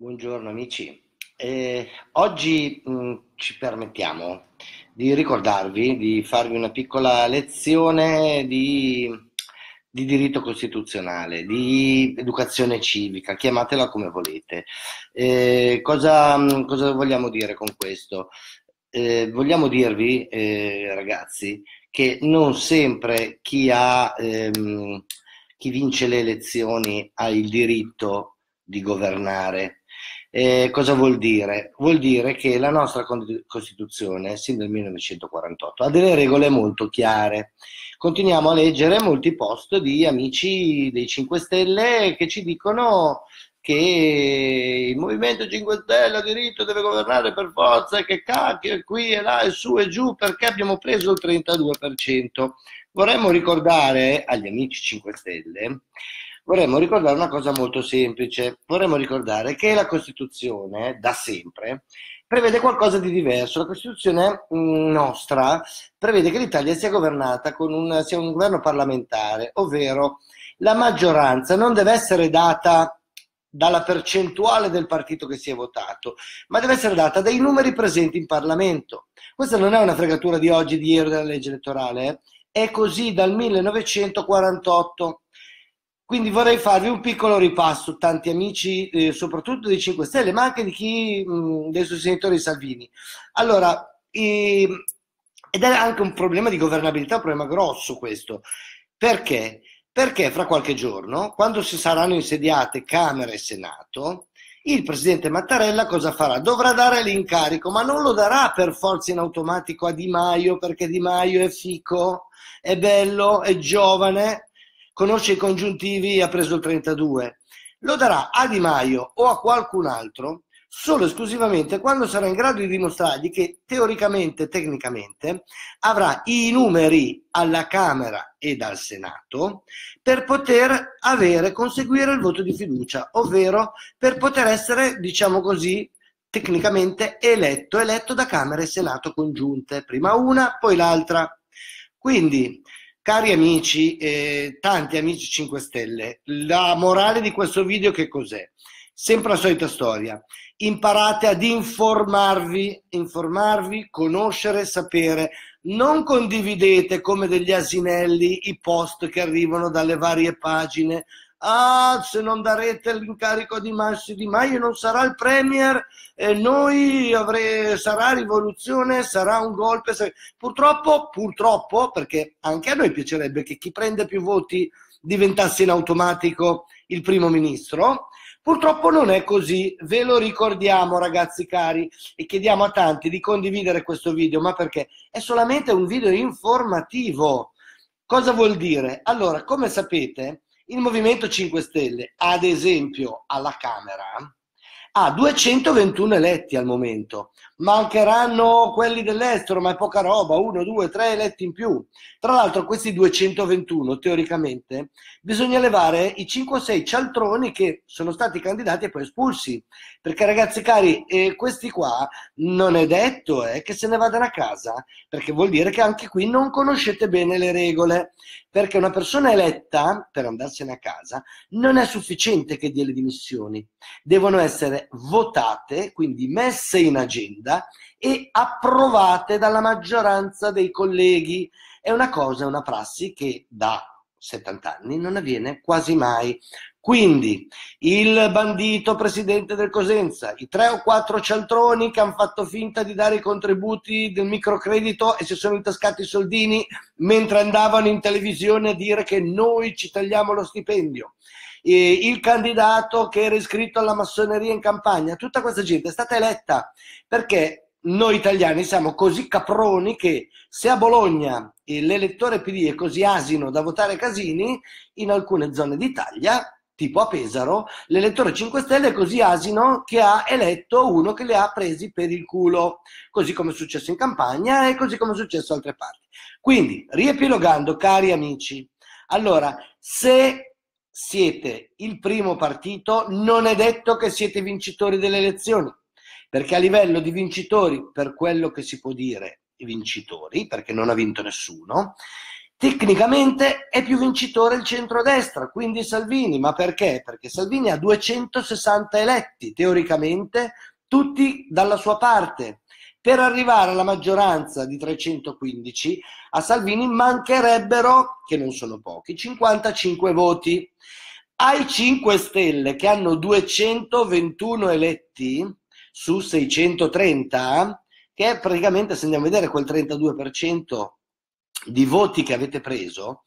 Buongiorno amici. Eh, oggi mh, mm, ci permettiamo di ricordarvi, di farvi una piccola lezione di, di, diritto costituzionale, di educazione civica, chiamatela come volete. Eh, cosa, mh, mm, cosa, vogliamo dire con questo? Eh, vogliamo dirvi, eh, ragazzi, che non sempre chi, ha, ehm, chi vince le elezioni ha il diritto di governare eh, cosa vuol dire? Vuol dire che la nostra Costituzione, sin dal 1948, ha delle regole molto chiare. Continuiamo a leggere molti post di amici dei 5 Stelle che ci dicono che il Movimento 5 Stelle ha diritto, deve governare per forza, che cacchio è qui e là e su e giù perché abbiamo preso il 32%. Vorremmo ricordare agli amici 5 Stelle vorremmo ricordare una cosa molto semplice. Vorremmo ricordare che la Costituzione, da sempre, prevede qualcosa di diverso. La Costituzione mm, nostra prevede che l'Italia sia governata con un, sia un governo parlamentare, ovvero la maggioranza non deve essere data dalla percentuale del partito che si è votato, ma deve essere data dai numeri presenti in Parlamento. Questa non è una fregatura di oggi, di ieri della legge elettorale, eh? è così dal 1948. Quindi vorrei farvi un piccolo ripasso, tanti amici, eh, soprattutto dei 5 Stelle, ma anche di chi, mh, mm, dei sostenitori di Salvini. Allora, eh, ed è anche un problema di governabilità, un problema grosso questo. Perché? Perché fra qualche giorno, quando si saranno insediate Camera e Senato, il presidente Mattarella cosa farà? Dovrà dare l'incarico, ma non lo darà per forza in automatico a Di Maio, perché Di Maio è fico, è bello, è giovane, conosce i congiuntivi e ha preso il 32. Lo darà a Di Maio o a qualcun altro solo esclusivamente quando sarà in grado di dimostrargli che teoricamente, tecnicamente, avrà i numeri alla Camera e dal Senato per poter avere, conseguire il voto di fiducia, ovvero per poter essere, diciamo così, tecnicamente eletto, eletto da Camera e Senato congiunte, prima una, poi l'altra. Quindi Cari amici, eh, tanti amici 5 Stelle, la morale di questo video che cos'è? Sempre la solita storia. Imparate ad informarvi, informarvi, conoscere, sapere. Non condividete come degli asinelli i post che arrivano dalle varie pagine ah, se non darete l'incarico di Massi Di Maio non sarà il Premier, eh, noi avrei, sarà rivoluzione, sarà un golpe. Sarà... Purtroppo, purtroppo, perché anche a noi piacerebbe che chi prende più voti diventasse in automatico il primo ministro. Purtroppo non è così, ve lo ricordiamo ragazzi cari e chiediamo a tanti di condividere questo video, ma perché è solamente un video informativo. Cosa vuol dire? Allora, come sapete, il Movimento 5 Stelle, ad esempio, alla Camera ha 221 eletti al momento, mancheranno quelli dell'estero, ma è poca roba, uno, due, tre eletti in più. Tra l'altro questi 221, teoricamente, bisogna levare i 5 o 6 cialtroni che sono stati candidati e poi espulsi, perché ragazzi cari, eh, questi qua non è detto eh, che se ne vadano a casa, perché vuol dire che anche qui non conoscete bene le regole, perché una persona eletta per andarsene a casa non è sufficiente che dia le dimissioni, devono essere votate, quindi messe in agenda, vicenda e approvate dalla maggioranza dei colleghi. È una cosa, è una prassi che da 70 anni non avviene quasi mai. Quindi il bandito presidente del Cosenza, i tre o quattro cialtroni che hanno fatto finta di dare i contributi del microcredito e si sono intascati i soldini mentre andavano in televisione a dire che noi ci tagliamo lo stipendio eh, il candidato che era iscritto alla massoneria in campagna, tutta questa gente è stata eletta perché noi italiani siamo così caproni che se a Bologna l'elettore PD è così asino da votare Casini, in alcune zone d'Italia tipo a Pesaro, l'elettore 5 Stelle è così asino che ha eletto uno che le ha presi per il culo, così come è successo in campagna e così come è successo altre parti. Quindi, riepilogando, cari amici, allora, se siete il primo partito, non è detto che siete vincitori delle elezioni, perché a livello di vincitori, per quello che si può dire vincitori, perché non ha vinto nessuno, tecnicamente è più vincitore il centrodestra, quindi Salvini, ma perché? Perché Salvini ha 260 eletti, teoricamente tutti dalla sua parte. Per arrivare alla maggioranza di 315 a Salvini mancherebbero, che non sono pochi, 55 voti. Ai 5 Stelle, che hanno 221 eletti su 630, che è praticamente, se andiamo a vedere quel 32% di voti che avete preso,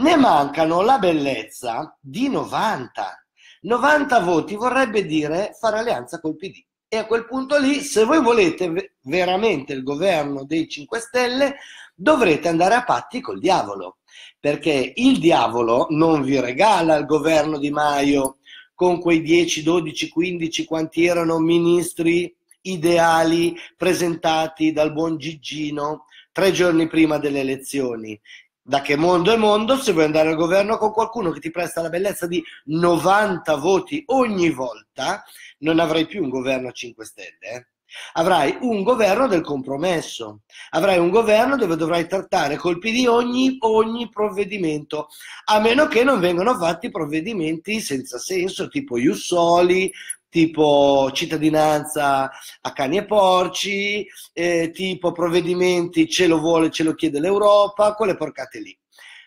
ne mancano la bellezza di 90. 90 voti vorrebbe dire fare alleanza col PD e a quel punto lì, se voi volete veramente il governo dei 5 Stelle, dovrete andare a patti col diavolo, perché il diavolo non vi regala il governo di Maio con quei 10, 12, 15 quanti erano ministri ideali presentati dal buon Gigino tre giorni prima delle elezioni da che mondo è mondo, se vuoi andare al governo con qualcuno che ti presta la bellezza di 90 voti ogni volta, non avrai più un governo a 5 Stelle. Eh? Avrai un governo del compromesso, avrai un governo dove dovrai trattare colpi di ogni, ogni provvedimento, a meno che non vengano fatti provvedimenti senza senso, tipo Jussoli, tipo cittadinanza a cani e porci, eh, tipo provvedimenti ce lo vuole, ce lo chiede l'Europa, quelle porcate lì.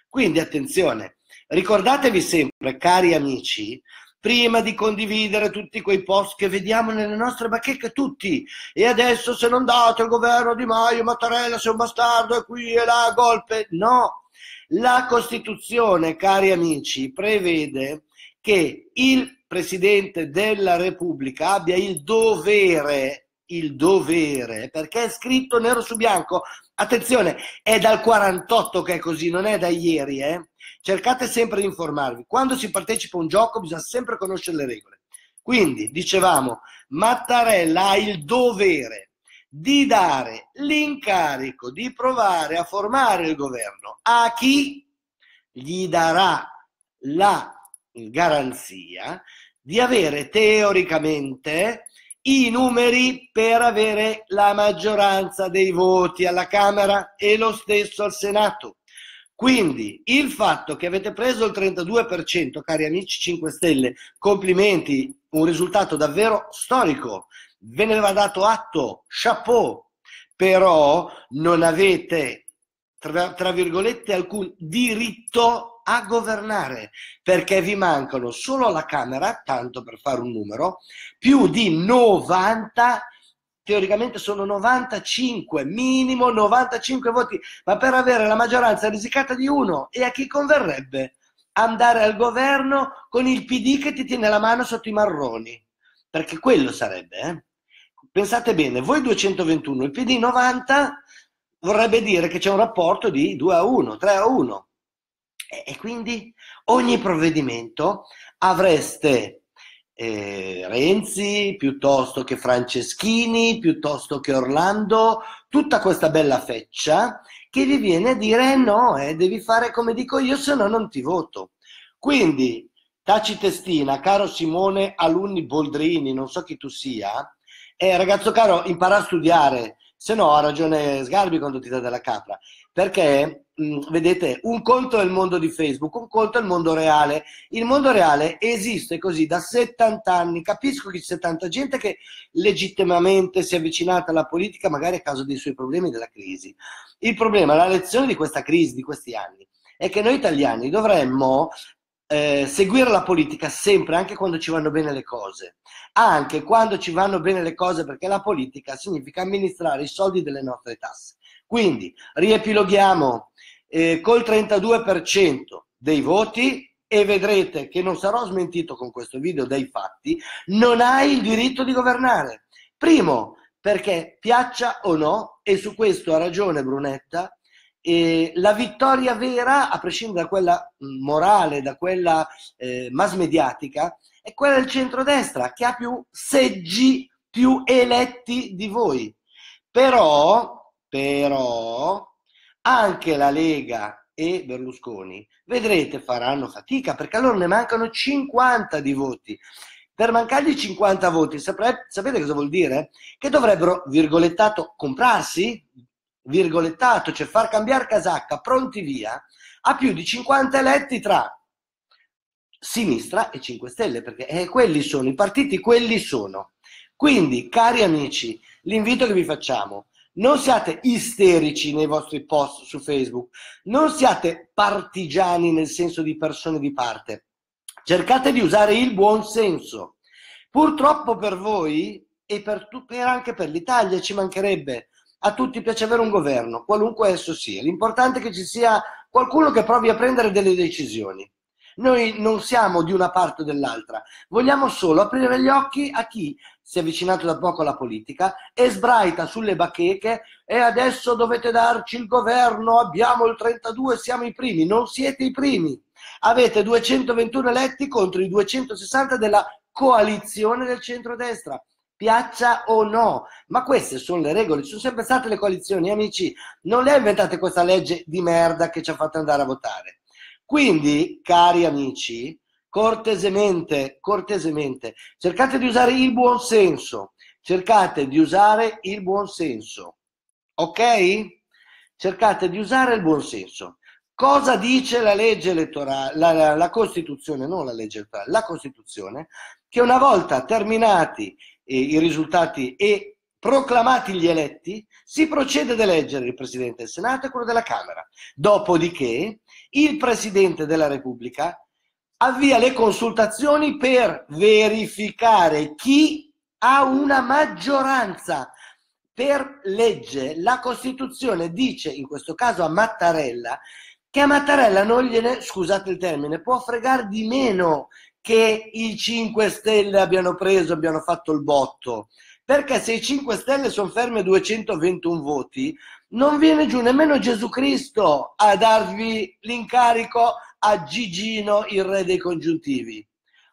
Quindi attenzione, ricordatevi sempre, cari amici, prima di condividere tutti quei post che vediamo nelle nostre bacheche, tutti. E adesso se non date il governo Di Maio, Mattarella, sei un bastardo, è qui e là, golpe. No, la Costituzione, cari amici, prevede che il Presidente della Repubblica abbia il dovere, il dovere, perché è scritto nero su bianco, attenzione, è dal 48 che è così, non è da ieri, eh? cercate sempre di informarvi, quando si partecipa a un gioco bisogna sempre conoscere le regole. Quindi, dicevamo, Mattarella ha il dovere di dare l'incarico di provare a formare il governo a chi gli darà la garanzia di avere teoricamente i numeri per avere la maggioranza dei voti alla Camera e lo stesso al Senato. Quindi il fatto che avete preso il 32%, cari amici 5 Stelle, complimenti, un risultato davvero storico, ve ne va dato atto, chapeau, però non avete, tra, tra virgolette, alcun diritto a governare perché vi mancano solo alla Camera, tanto per fare un numero, più di 90 teoricamente sono 95, minimo 95 voti, ma per avere la maggioranza risicata di uno e a chi converrebbe andare al governo con il PD che ti tiene la mano sotto i marroni, perché quello sarebbe. Eh? Pensate bene, voi 221, il PD 90 vorrebbe dire che c'è un rapporto di 2 a 1, 3 a 1. E quindi ogni provvedimento avreste eh, Renzi, piuttosto che Franceschini, piuttosto che Orlando, tutta questa bella feccia che vi viene a dire eh no, eh, devi fare come dico io, se no non ti voto. Quindi, taci testina, caro Simone Alunni Boldrini, non so chi tu sia, eh, ragazzo caro, impara a studiare, se no ha ragione Sgarbi quando ti dà della capra, perché mh, mm, vedete, un conto è il mondo di Facebook, un conto è il mondo reale. Il mondo reale esiste così da 70 anni. Capisco che c'è tanta gente che legittimamente si è avvicinata alla politica magari a causa dei suoi problemi della crisi. Il problema, la lezione di questa crisi, di questi anni, è che noi italiani dovremmo eh, seguire la politica sempre, anche quando ci vanno bene le cose, anche quando ci vanno bene le cose, perché la politica significa amministrare i soldi delle nostre tasse. Quindi riepiloghiamo eh, col 32% dei voti e vedrete che non sarò smentito con questo video dai fatti, non hai il diritto di governare. Primo, perché piaccia o no, e su questo ha ragione Brunetta, e la vittoria vera, a prescindere da quella mm, morale, da quella eh, mass mediatica, è quella del centrodestra che ha più seggi, più eletti di voi. Però, però, anche la Lega e Berlusconi, vedrete, faranno fatica perché a loro ne mancano 50 di voti. Per mancargli 50 voti, sapete cosa vuol dire? Che dovrebbero, virgolettato, comprarsi virgolettato, cioè far cambiare casacca, pronti via, ha più di 50 eletti tra sinistra e 5 Stelle, perché eh, quelli sono, i partiti quelli sono. Quindi, cari amici, l'invito che vi facciamo, non siate isterici nei vostri post su Facebook, non siate partigiani nel senso di persone di parte, cercate di usare il buon senso. Purtroppo per voi e per, per anche per l'Italia ci mancherebbe, a tutti piace avere un governo, qualunque esso sia. L'importante è che ci sia qualcuno che provi a prendere delle decisioni. Noi non siamo di una parte o dell'altra, vogliamo solo aprire gli occhi a chi si è avvicinato da poco alla politica e sbraita sulle bacheche e adesso dovete darci il governo, abbiamo il 32, siamo i primi, non siete i primi. Avete 221 eletti contro i 260 della coalizione del centrodestra piaccia o no. Ma queste sono le regole, sono sempre state le coalizioni, amici, non le ha inventate questa legge di merda che ci ha fatto andare a votare. Quindi, cari amici, cortesemente, cortesemente, cercate di usare il buon senso, cercate di usare il buon senso, ok? Cercate di usare il buon senso. Cosa dice la legge elettorale, la, la, la Costituzione, non la legge elettorale, la Costituzione, che una volta terminati eh, i risultati e proclamati gli eletti, si procede ad eleggere il Presidente del Senato e quello della Camera. Dopodiché il Presidente della Repubblica avvia le consultazioni per verificare chi ha una maggioranza. Per legge la Costituzione dice, in questo caso a Mattarella, che a Mattarella non gliene, scusate il termine, può fregare di meno che i 5 Stelle abbiano preso, abbiano fatto il botto. Perché se i 5 Stelle sono fermi a 221 voti, non viene giù nemmeno Gesù Cristo a darvi l'incarico a Gigino, il re dei congiuntivi.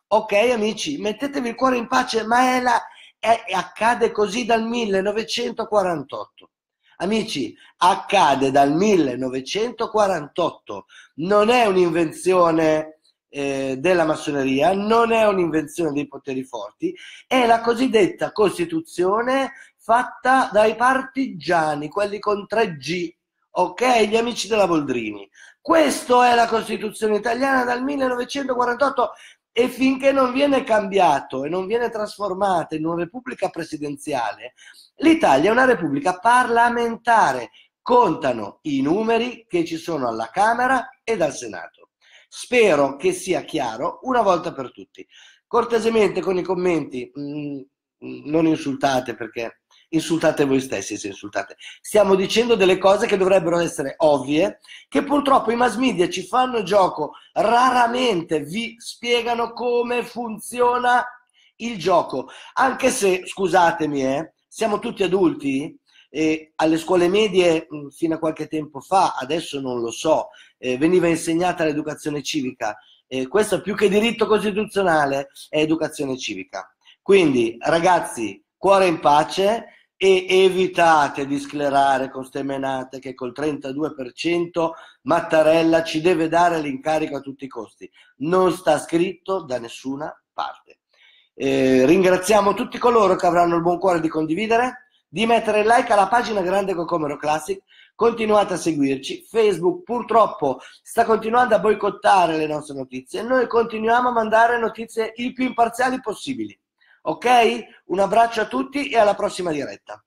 Ok, amici, mettetevi il cuore in pace, ma è la, è, accade così dal 1948. Amici, accade dal 1948, non è un'invenzione eh, della massoneria non è un'invenzione dei poteri forti, è la cosiddetta Costituzione fatta dai partigiani, quelli con 3G, ok? Gli amici della Boldrini. Questa è la Costituzione italiana dal 1948 e finché non viene cambiato e non viene trasformata in una repubblica presidenziale, l'Italia è una repubblica parlamentare. Contano i numeri che ci sono alla Camera e al Senato. Spero che sia chiaro una volta per tutti. Cortesemente con i commenti, mm, mm, non insultate perché insultate voi stessi se insultate. Stiamo dicendo delle cose che dovrebbero essere ovvie, che purtroppo i mass media ci fanno gioco, raramente vi spiegano come funziona il gioco. Anche se, scusatemi, eh, siamo tutti adulti, eh, alle scuole medie mh, fino a qualche tempo fa, adesso non lo so, eh, veniva insegnata l'educazione civica. Eh, questo più che diritto costituzionale è educazione civica. Quindi ragazzi, cuore in pace e evitate di sclerare con ste menate che col 32% Mattarella ci deve dare l'incarico a tutti i costi. Non sta scritto da nessuna parte. Eh, ringraziamo tutti coloro che avranno il buon cuore di condividere di mettere like alla pagina Grande Cocomero Classic. Continuate a seguirci. Facebook purtroppo sta continuando a boicottare le nostre notizie. Noi continuiamo a mandare notizie il più imparziali possibili. Ok? Un abbraccio a tutti e alla prossima diretta.